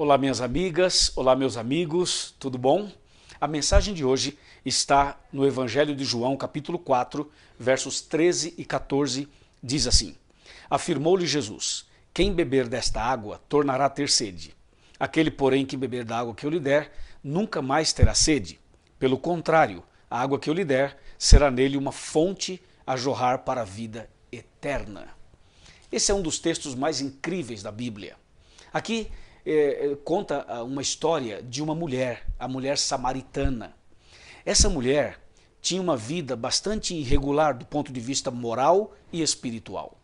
Olá, minhas amigas, olá, meus amigos, tudo bom? A mensagem de hoje está no Evangelho de João, capítulo 4, versos 13 e 14. Diz assim: Afirmou-lhe Jesus: Quem beber desta água tornará a ter sede. Aquele, porém, que beber da água que eu lhe der, nunca mais terá sede. Pelo contrário, a água que eu lhe der será nele uma fonte a jorrar para a vida eterna. Esse é um dos textos mais incríveis da Bíblia. Aqui é, é, conta ah, uma história de uma mulher, a mulher samaritana. Essa mulher tinha uma vida bastante irregular do ponto de vista moral e espiritual.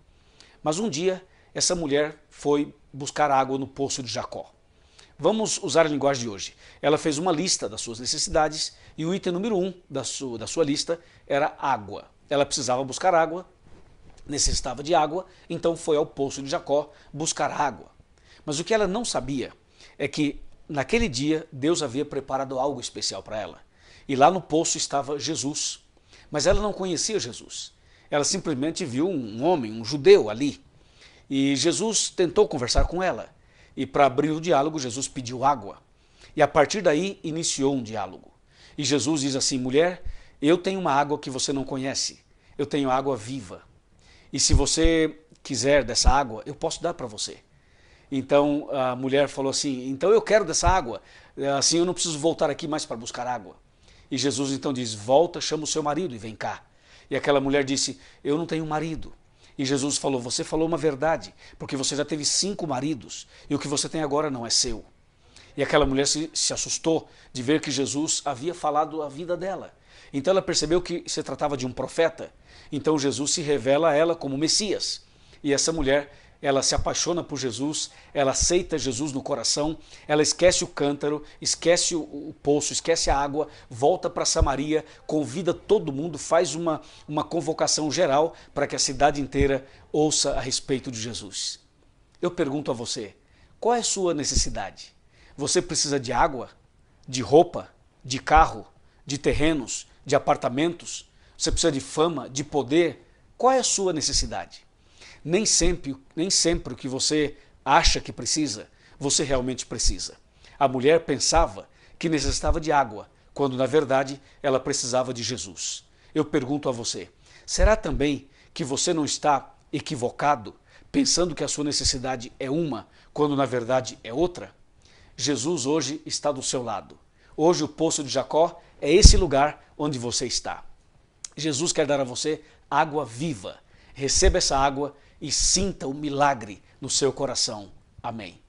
Mas um dia, essa mulher foi buscar água no poço de Jacó. Vamos usar a linguagem de hoje. Ela fez uma lista das suas necessidades e o item número um da sua, da sua lista era água. Ela precisava buscar água, necessitava de água, então foi ao poço de Jacó buscar água. Mas o que ela não sabia é que naquele dia Deus havia preparado algo especial para ela. E lá no poço estava Jesus. Mas ela não conhecia Jesus. Ela simplesmente viu um homem, um judeu ali. E Jesus tentou conversar com ela. E para abrir o diálogo, Jesus pediu água. E a partir daí iniciou um diálogo. E Jesus diz assim: mulher, eu tenho uma água que você não conhece. Eu tenho água viva. E se você quiser dessa água, eu posso dar para você. Então a mulher falou assim: Então eu quero dessa água, eh, assim eu não preciso voltar aqui mais para buscar água. E Jesus então diz: Volta, chama o seu marido e vem cá. E aquela mulher disse: Eu não tenho marido. E Jesus falou: Você falou uma verdade, porque você já teve cinco maridos e o que você tem agora não é seu. E aquela mulher se, se assustou de ver que Jesus havia falado a vida dela. Então ela percebeu que se tratava de um profeta. Então Jesus se revela a ela como Messias. E essa mulher ela se apaixona por Jesus, ela aceita Jesus no coração, ela esquece o cântaro, esquece o, poço, esquece a água, volta para Samaria, convida todo mundo, faz uma, uma convocação geral para que a cidade inteira ouça a respeito de Jesus. Eu pergunto a você, qual é a sua necessidade? Você precisa de água, de roupa, de carro, de terrenos, de apartamentos? Você precisa de fama, de poder? Qual é a sua necessidade? nem sempre, nem sempre o que você acha que precisa, você realmente precisa. A mulher pensava que necessitava de água, quando na verdade ela precisava de Jesus. Eu pergunto a você: será também que você não está equivocado, pensando que a sua necessidade é uma, quando na verdade é outra? Jesus hoje está do seu lado. Hoje o poço de Jacó é esse lugar onde você está. Jesus quer dar a você água viva. Receba essa água e sinta o milagre no seu coração. Amém.